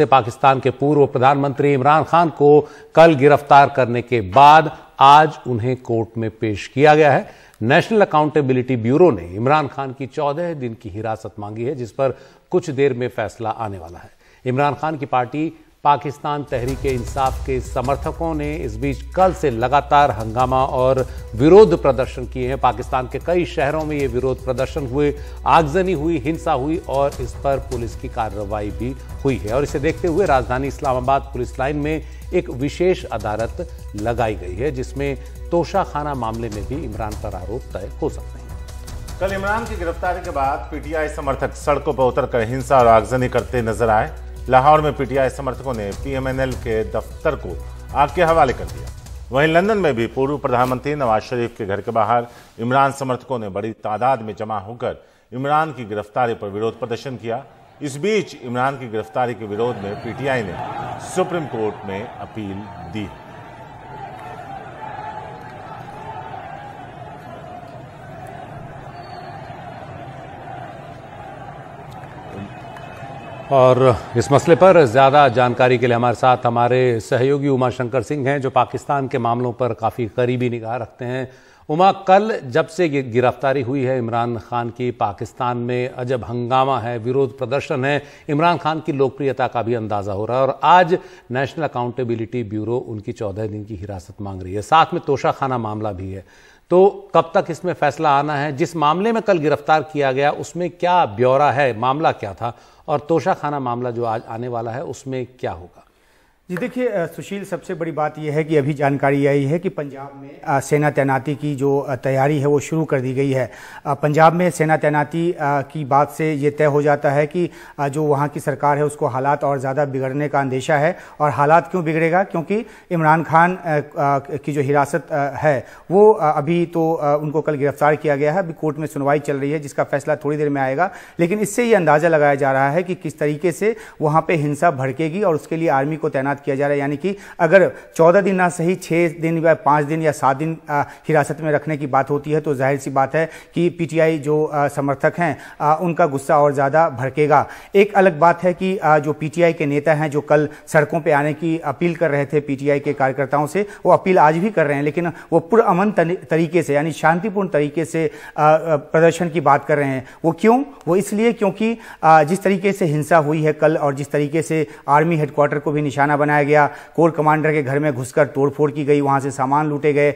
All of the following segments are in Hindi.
से पाकिस्तान के पूर्व प्रधानमंत्री इमरान खान को कल गिरफ्तार करने के बाद आज उन्हें कोर्ट में पेश किया गया है नेशनल अकाउंटेबिलिटी ब्यूरो ने इमरान खान की चौदह दिन की हिरासत मांगी है जिस पर कुछ देर में फैसला आने वाला है इमरान खान की पार्टी पाकिस्तान तहरीक इंसाफ के समर्थकों ने इस बीच कल से लगातार हंगामा और विरोध प्रदर्शन किए हैं पाकिस्तान के कई शहरों में ये विरोध प्रदर्शन हुए आगजनी हुई हिंसा हुई और इस पर पुलिस की कार्रवाई भी हुई है और इसे देखते हुए राजधानी इस्लामाबाद पुलिस लाइन में एक विशेष अदालत लगाई गई है जिसमें तोशाखाना मामले में भी इमरान पर आरोप तय हो सकते हैं कल इमरान की गिरफ्तारी के बाद पीटीआई समर्थक सड़कों पर उतरकर हिंसा और आगजनी करते नजर आए लाहौर में पीटीआई समर्थकों ने पीएमएनएल के दफ्तर को आग के हवाले कर दिया वहीं लंदन में भी पूर्व प्रधानमंत्री नवाज शरीफ के घर के बाहर इमरान समर्थकों ने बड़ी तादाद में जमा होकर इमरान की गिरफ्तारी पर विरोध प्रदर्शन किया इस बीच इमरान की गिरफ्तारी के विरोध में पीटीआई ने सुप्रीम कोर्ट में अपील दी और इस मसले पर ज़्यादा जानकारी के लिए हमारे साथ हमारे सहयोगी उमा शंकर सिंह हैं जो पाकिस्तान के मामलों पर काफ़ी करीबी निगाह रखते हैं उमा कल जब से गिरफ्तारी हुई है इमरान खान की पाकिस्तान में अजब हंगामा है विरोध प्रदर्शन है इमरान खान की लोकप्रियता का भी अंदाज़ा हो रहा है और आज नेशनल अकाउंटेबिलिटी ब्यूरो उनकी चौदह दिन की हिरासत मांग रही है साथ में तोशाखाना मामला भी है तो कब तक इसमें फैसला आना है जिस मामले में कल गिरफ्तार किया गया उसमें क्या ब्यौरा है मामला क्या था और तोशाखाना मामला जो आज आने वाला है उसमें क्या होगा जी देखिए सुशील सबसे बड़ी बात यह है कि अभी जानकारी आई है कि पंजाब में सेना तैनाती की जो तैयारी है वो शुरू कर दी गई है पंजाब में सेना तैनाती की बात से ये तय हो जाता है कि जो वहाँ की सरकार है उसको हालात और ज़्यादा बिगड़ने का अंदेशा है और हालात क्यों बिगड़ेगा क्योंकि इमरान खान की जो हिरासत है वो अभी तो उनको कल गिरफ्तार किया गया है अभी कोर्ट में सुनवाई चल रही है जिसका फैसला थोड़ी देर में आएगा लेकिन इससे ये अंदाज़ा लगाया जा रहा है कि किस तरीके से वहाँ पर हिंसा भड़केगी और उसके लिए आर्मी को तैनात तैनात किया जा रहा है यानी कि अगर चौदह दिन ना सही छः दिन या पाँच दिन या सात दिन हिरासत में रखने की बात होती है तो जाहिर सी बात है कि पीटीआई जो समर्थक हैं उनका गुस्सा और ज़्यादा भड़केगा एक अलग बात है कि जो पीटीआई के नेता हैं जो कल सड़कों पर आने की अपील कर रहे थे पीटीआई के कार्यकर्ताओं से वो अपील आज भी कर रहे हैं लेकिन वो पुरअमन तरीके से यानी शांतिपूर्ण तरीके से प्रदर्शन की बात कर रहे हैं वो क्यों वो इसलिए क्योंकि जिस तरीके से हिंसा हुई है कल और जिस तरीके से आर्मी हेडक्वार्टर को भी निशाना बना बनाया गया कोर कमांडर के घर में घुसकर तोड़फोड़ की गई वहां से सामान लूटे गए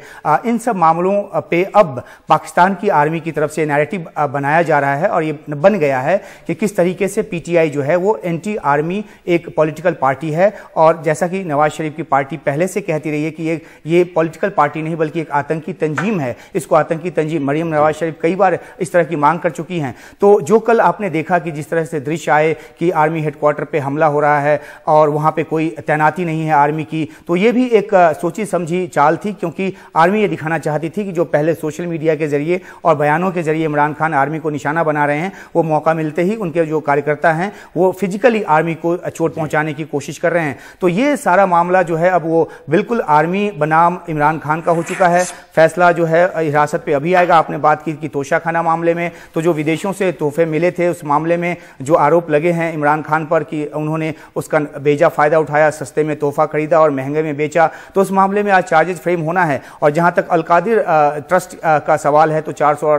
इन सब मामलों पे अब पाकिस्तान की आर्मी की तरफ से नैरेटिव बनाया जा रहा है और ये बन गया है कि किस तरीके से पीटीआई जो है वो एंटी आर्मी एक पॉलिटिकल पार्टी है और जैसा कि नवाज शरीफ की पार्टी पहले से कहती रही है कि ये ये पॉलिटिकल पार्टी नहीं बल्कि एक आतंकी तंजीम है इसको आतंकी तंजीम मरियम नवाज शरीफ कई बार इस तरह की मांग कर चुकी हैं तो जो कल आपने देखा कि जिस तरह से दृश्य आए कि आर्मी हेडक्वार्टर पर हमला हो रहा है और वहां पर कोई तैनाती नहीं है आर्मी की तो ये भी एक सोची समझी चाल थी क्योंकि आर्मी ये दिखाना चाहती थी कि जो पहले सोशल मीडिया के जरिए और बयानों के जरिए इमरान खान आर्मी को निशाना बना रहे हैं वो मौका मिलते ही उनके जो कार्यकर्ता हैं वो फिजिकली आर्मी को चोट पहुंचाने की कोशिश कर रहे हैं तो ये सारा मामला जो है अब वो बिल्कुल आर्मी बनाम इमरान खान का हो चुका है फैसला जो है हिरासत पर अभी आएगा आपने बात की कि तोशाखाना मामले में तो जो विदेशों से तोहफे मिले थे उस मामले में जो आरोप लगे हैं इमरान खान पर कि उन्होंने उसका बेजा फायदा उठाया सस्ते में तोहफा खरीदा और महंगे में बेचा तो उस मामले में आज चार्जेज फ्रेम होना है और जहां तक अलकादिर ट्रस्ट का सवाल है तो चार सौ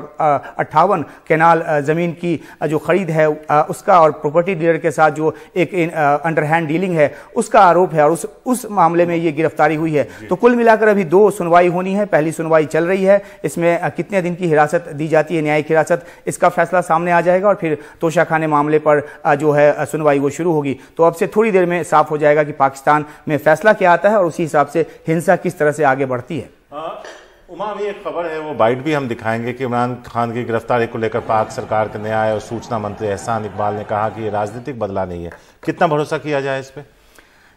अट्ठावन कैनाल ज़मीन की जो ख़रीद है उसका और प्रॉपर्टी डीलर के साथ जो एक अंडरहैंड डीलिंग है उसका आरोप है और उस उस मामले में ये गिरफ्तारी हुई है तो कुल मिलाकर अभी दो सुनवाई होनी है पहली सुनवाई चल रही है इसमें कितने दिन की हिरासत दी जाती है न्यायिक हिरासत इसका फैसला सामने आ जाएगा और फिर तोशाखाने मामले पर जो है सुनवाई वो शुरू होगी तो अब से थोड़ी देर में साफ हो जाएगा कि पाकिस्तान पाकिस्तान में फैसला क्या आता है और उसी हिसाब से हिंसा किस तरह से आगे बढ़ती है हाँ, उमा अभी एक खबर है वो बाइट भी हम दिखाएंगे कि इमरान खान की गिरफ्तारी को लेकर पाक सरकार के न्याय और सूचना मंत्री एहसान इकबाल ने कहा कि ये राजनीतिक बदला नहीं है कितना भरोसा किया जाए इस पर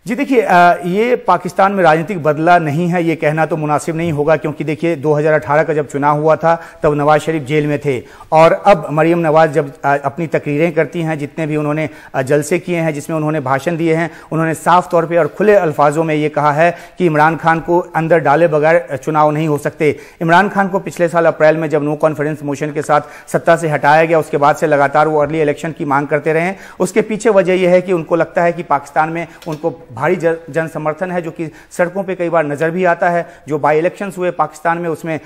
जी देखिए ये पाकिस्तान में राजनीतिक बदला नहीं है ये कहना तो मुनासिब नहीं होगा क्योंकि देखिए 2018 का जब चुनाव हुआ था तब नवाज शरीफ जेल में थे और अब मरीम नवाज जब अपनी तकरीरें करती हैं जितने भी उन्होंने जलसे किए हैं जिसमें उन्होंने भाषण दिए हैं उन्होंने साफ तौर पर और खुले अल्फाजों में ये कहा है कि इमरान खान को अंदर डाले बगैर चुनाव नहीं हो सकते इमरान खान को पिछले साल अप्रैल में जब नो कॉन्फिडेंस मोशन के साथ सत्ता से हटाया गया उसके बाद से लगातार वो अर्ली इलेक्शन की मांग करते रहे उसके पीछे वजह यह है कि उनको लगता है कि पाकिस्तान में उनको भारी जन समर्थन है जो कि सड़कों पे कई बार नज़र भी आता है जो बाई इलेक्शंस हुए पाकिस्तान में उसमें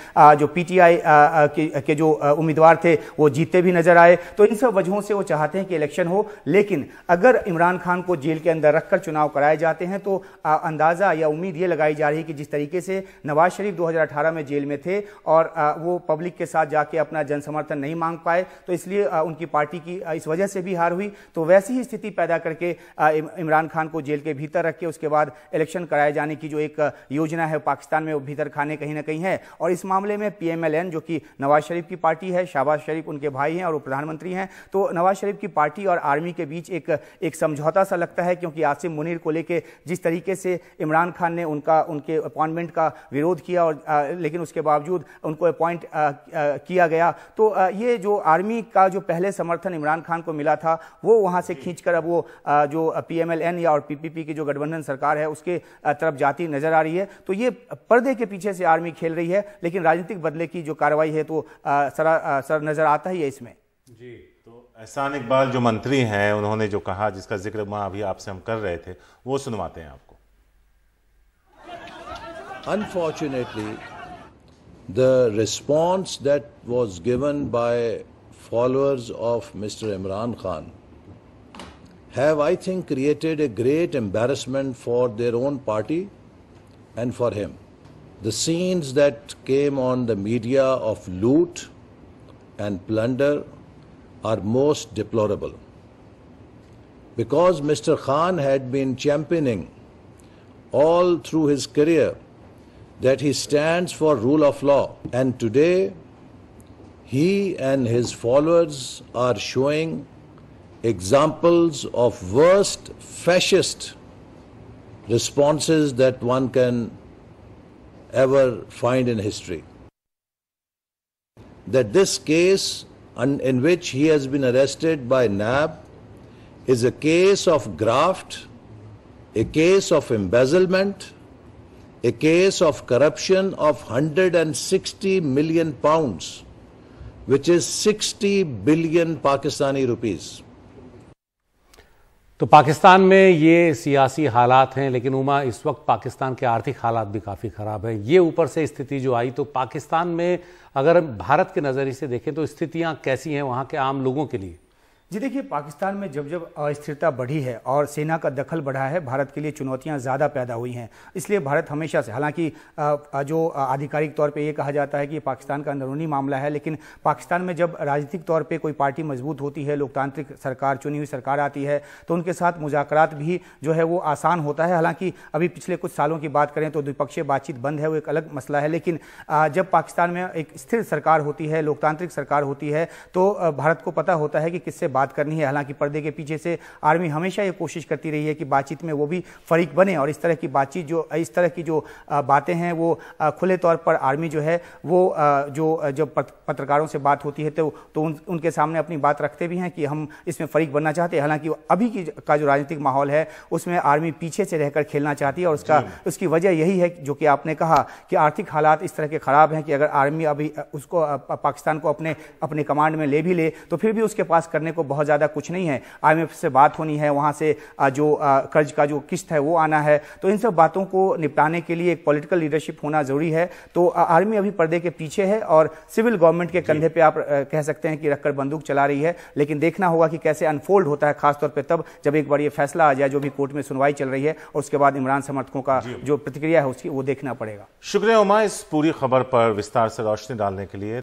जो पीटीआई के, के जो उम्मीदवार थे वो जीतते भी नज़र आए तो इन सब वजहों से वो चाहते हैं कि इलेक्शन हो लेकिन अगर इमरान खान को जेल के अंदर रखकर चुनाव कराए जाते हैं तो अंदाज़ा या उम्मीद ये लगाई जा रही है कि जिस तरीके से नवाज शरीफ दो में जेल में थे और वो पब्लिक के साथ जाके अपना जनसमर्थन नहीं मांग पाए तो इसलिए उनकी पार्टी की इस वजह से भी हार हुई तो वैसी ही स्थिति पैदा करके इमरान खान को जेल के भीतर भीतर रख के उसके बाद इलेक्शन कराए जाने की जो एक योजना है पाकिस्तान में वो भीतर खाने कहीं ना कहीं है और इस मामले में पीएमएलएन जो कि नवाज शरीफ की पार्टी है शाहबाज शरीफ उनके भाई हैं और वो प्रधानमंत्री हैं तो नवाज शरीफ की पार्टी और आर्मी के बीच एक एक समझौता सा लगता है क्योंकि आसिम मुनिर को लेकर जिस तरीके से इमरान खान ने उनका उनके अपॉइंटमेंट का विरोध किया और लेकिन उसके बावजूद उनको अपॉइंट किया गया तो ये जो आर्मी का जो पहले समर्थन इमरान खान को मिला था वो वहाँ से खींचकर अब वो जो पीएमएलएन या और पीपीपी के जो जो गठबंधन सरकार है उसके तरफ जाती नजर आ रही है तो ये पर्दे के पीछे से आर्मी खेल रही है लेकिन राजनीतिक बदले की जो कार्रवाई है तो सरा सर नजर आता ही है इसमें जी तो एहसान इकबाल जो मंत्री हैं उन्होंने जो कहा जिसका जिक्र मां अभी आपसे हम कर रहे थे वो सुनवाते हैं आपको unfortunately the response that was given by followers of mister Imran Khan have, I think, created a great embarrassment for their own party and for him. The scenes that came on the media of loot and plunder are most deplorable. Because Mr. Khan had been championing all through his career that he stands for rule of law and today he and his followers are showing examples of worst fascist responses that one can ever find in history. That this case in which he has been arrested by NAB is a case of graft, a case of embezzlement, a case of corruption of 160 million pounds, which is 60 billion Pakistani rupees. तो पाकिस्तान में ये सियासी हालात हैं लेकिन उमा इस वक्त पाकिस्तान के आर्थिक हालात भी काफ़ी ख़राब हैं ये ऊपर से स्थिति जो आई तो पाकिस्तान में अगर भारत के नज़रिए से देखें तो स्थितियाँ कैसी हैं वहाँ के आम लोगों के लिए जी देखिए पाकिस्तान में जब जब अस्थिरता बढ़ी है और सेना का दखल बढ़ा है भारत के लिए चुनौतियां ज़्यादा पैदा हुई हैं इसलिए भारत हमेशा से हालांकि जो आधिकारिक तौर पे ये कहा जाता है कि पाकिस्तान का अंदरूनी मामला है लेकिन पाकिस्तान में जब राजनीतिक तौर पे कोई पार्टी मजबूत होती है लोकतांत्रिक सरकार चुनी हुई सरकार आती है तो उनके साथ मुजाकर भी जो है वो आसान होता है हालांकि अभी पिछले कुछ सालों की बात करें तो द्विपक्षीय बातचीत बंद है वो एक अलग मसला है लेकिन जब पाकिस्तान में एक स्थिर सरकार होती है लोकतांत्रिक सरकार होती है तो भारत को पता होता है कि किससे बात बात करनी है हालांकि पर्दे के पीछे से आर्मी हमेशा ये कोशिश करती रही है कि बातचीत में वो भी फरीक बने और इस तरह की बातचीत जो इस तरह की जो बातें हैं वो खुले तौर पर आर्मी जो है वो जो जब पत्रकारों से बात होती है तो तो उन, उनके सामने अपनी बात रखते भी हैं कि हम इसमें फरीक बनना चाहते हैं हालांकि अभी की का जो राजनीतिक माहौल है उसमें आर्मी पीछे से रहकर खेलना चाहती है और उसका उसकी वजह यही है जो कि आपने कहा कि आर्थिक हालात इस तरह के ख़राब हैं कि अगर आर्मी अभी उसको पाकिस्तान को अपने अपने कमांड में ले भी ले तो फिर भी उसके पास करने को बहुत ज़्यादा कुछ नहीं है आईएमएफ से बात होनी है वहाँ से जो कर्ज का जो किस्त है वो आना है तो इन सब बातों को निपटाने के लिए एक पॉलिटिकल लीडरशिप होना जरूरी है तो आर्मी अभी पर्दे के पीछे है और सिविल गवर्नमेंट के कंधे पे आप कह सकते हैं कि रखकर बंदूक चला रही है लेकिन देखना होगा कि कैसे अनफोल्ड होता है खासतौर पर तब जब एक बार ये फैसला आ जाए जो भी कोर्ट में सुनवाई चल रही है और उसके बाद इमरान समर्थकों का जो प्रतिक्रिया है उसकी वो देखना पड़ेगा शुक्रिया उमा इस पूरी खबर पर विस्तार से रोशनी डालने के लिए